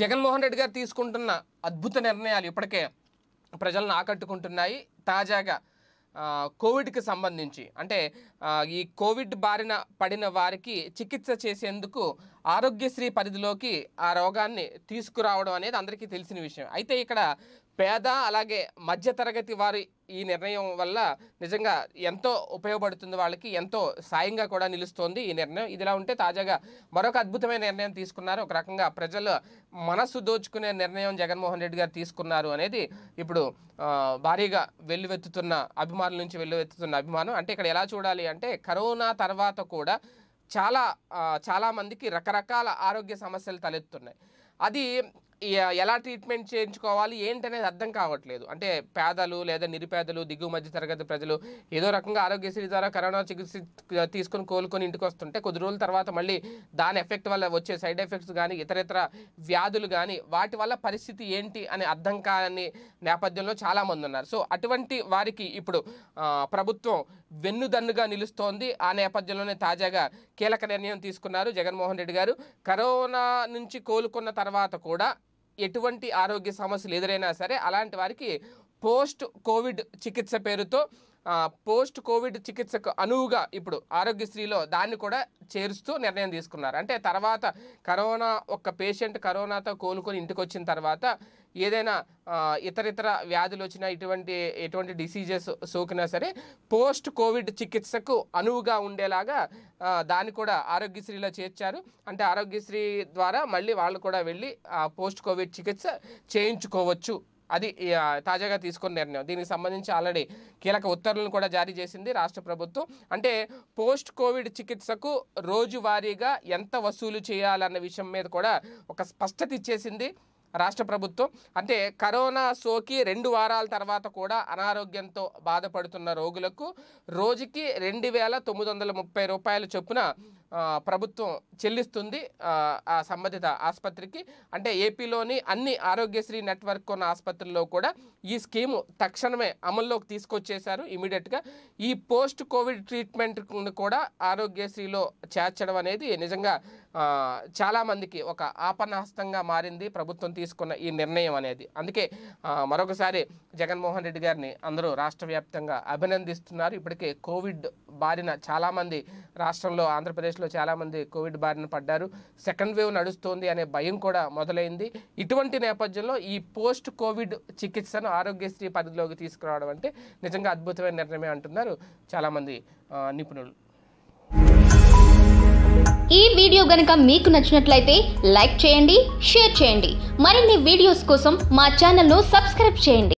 జగన్మోహన్ రెడ్డి గారు తీసుకుంటున్న అద్భుత నిర్ణయాలు ఇప్పటికే ప్రజలను ఆకట్టుకుంటున్నాయి తాజాగా కోవిడ్కి సంబంధించి అంటే ఈ కోవిడ్ బారిన పడిన వారికి చికిత్స చేసేందుకు ఆరోగ్యశ్రీ పరిధిలోకి ఆ రోగాన్ని తీసుకురావడం అనేది అందరికీ తెలిసిన విషయం అయితే ఇక్కడ పేద అలాగే మధ్యతరగతి వారి ఈ నిర్ణయం వల్ల నిజంగా ఎంతో ఉపయోగపడుతుంది వాళ్ళకి ఎంతో సాయంగా కూడా నిలుస్తోంది ఈ నిర్ణయం ఇదిలా ఉంటే తాజాగా మరొక అద్భుతమైన నిర్ణయం తీసుకున్నారు ఒక రకంగా ప్రజలు మనస్సు దోచుకునే నిర్ణయం జగన్మోహన్ రెడ్డి గారు తీసుకున్నారు అనేది ఇప్పుడు భారీగా వెల్లువెత్తుతున్న అభిమానుల నుంచి వెల్లువెత్తుతున్న అభిమానం అంటే ఇక్కడ ఎలా చూడాలి అంటే కరోనా తర్వాత కూడా చాలా చాలామందికి రకరకాల ఆరోగ్య సమస్యలు తలెత్తున్నాయి అది ఎలా ట్రీట్మెంట్ చేయించుకోవాలి ఏంటనేది అర్థం కావట్లేదు అంటే పేదలు లేదా నిరుపేదలు దిగువ మధ్య తరగతి ప్రజలు ఏదో రకంగా ఆరోగ్యశ్రీ ద్వారా కరోనా చికిత్స తీసుకుని కోలుకొని ఇంటికి వస్తుంటే కొద్ది రోజుల తర్వాత మళ్ళీ దాని ఎఫెక్ట్ వల్ల వచ్చే సైడ్ ఎఫెక్ట్స్ కానీ ఇతరితర వ్యాధులు కానీ వాటి వల్ల పరిస్థితి ఏంటి అని అర్థం కాని నేపథ్యంలో చాలామంది ఉన్నారు సో అటువంటి వారికి ఇప్పుడు ప్రభుత్వం వెన్నుదన్నుగా నిలుస్తోంది ఆ నేపథ్యంలోనే తాజాగా కీలక నిర్ణయం తీసుకున్నారు జగన్మోహన్ రెడ్డి గారు కరోనా నుంచి కోలుకున్న తర్వాత కూడా ఎటువంటి ఆరోగ్య సమస్యలు ఎదురైనా సరే అలాంటి వారికి పోస్ట్ కోవిడ్ చికిత్స పేరుతో పోస్ట్ కోవిడ్ చికిత్సకు అనువుగా ఇప్పుడు ఆరోగ్యశ్రీలో దాన్ని కూడా చేరుస్తూ నిర్ణయం తీసుకున్నారు అంటే తర్వాత కరోనా ఒక పేషెంట్ కరోనాతో కోలుకొని ఇంటికి వచ్చిన తర్వాత ఏదైనా ఇతరితర వ్యాధులు వచ్చినా ఇటువంటి ఎటువంటి డిసీజెస్ సోకినా సరే పోస్ట్ కోవిడ్ చికిత్సకు అనువుగా ఉండేలాగా దాన్ని కూడా ఆరోగ్యశ్రీలో చేర్చారు అంటే ఆరోగ్యశ్రీ ద్వారా మళ్ళీ వాళ్ళు కూడా వెళ్ళి పోస్ట్ కోవిడ్ చికిత్స చేయించుకోవచ్చు అది తాజాగా తీసుకున్న నిర్ణయం దీనికి సంబంధించి ఆల్రెడీ కీలక ఉత్తర్వులను కూడా జారీ చేసింది రాష్ట్ర ప్రభుత్వం అంటే పోస్ట్ కోవిడ్ చికిత్సకు రోజువారీగా ఎంత వసూలు చేయాలన్న విషయం మీద కూడా ఒక స్పష్టత ఇచ్చేసింది రాష్ట్ర ప్రభుత్వం అంటే కరోనా సోకి రెండు వారాల తర్వాత కూడా అనారోగ్యంతో బాధపడుతున్న రోగులకు రోజుకి రెండు వేల తొమ్మిది వందల ముప్పై రూపాయల చొప్పున ప్రభుత్వం చెల్లిస్తుంది ఆ సంబంధిత ఆసుపత్రికి అంటే ఏపీలోని అన్ని ఆరోగ్యశ్రీ నెట్వర్క్ ఉన్న ఆసుపత్రుల్లో కూడా ఈ స్కీము తక్షణమే అమల్లోకి తీసుకొచ్చేశారు ఇమీడియట్గా ఈ పోస్ట్ కోవిడ్ ట్రీట్మెంట్ కూడా ఆరోగ్యశ్రీలో చేర్చడం అనేది నిజంగా చాలామందికి ఒక ఆపనహస్తంగా మారింది ప్రభుత్వం తీసుకున్న ఈ నిర్ణయం అనేది అందుకే మరొకసారి జగన్మోహన్ రెడ్డి గారిని అందరూ రాష్ట్ర వ్యాప్తంగా అభినందిస్తున్నారు ఇప్పటికే కోవిడ్ బారిన చాలామంది రాష్ట్రంలో ఆంధ్రప్రదేశ్లో చాలా చాలామంది కోవిడ్ బారిన పడ్డారు సెకండ్ వేవ్ నడుస్తోంది అనే భయం కూడా మొదలైంది ఇటువంటి నేపథ్యంలో ఈ పోస్ట్ కోవిడ్ చికిత్సను ఆరోగ్యశ్రీ పరిధిలోకి తీసుకురావడం అంటే నిజంగా అద్భుతమైన నిర్ణయమే అంటున్నారు చాలామంది నిపుణులు ఈ వీడియో గనుక మీకు నచ్చినట్లయితే లైక్ చేయండి షేర్ చేయండి మరిన్ని వీడియోస్ కోసం మా ఛానల్ను సబ్స్క్రైబ్ చేయండి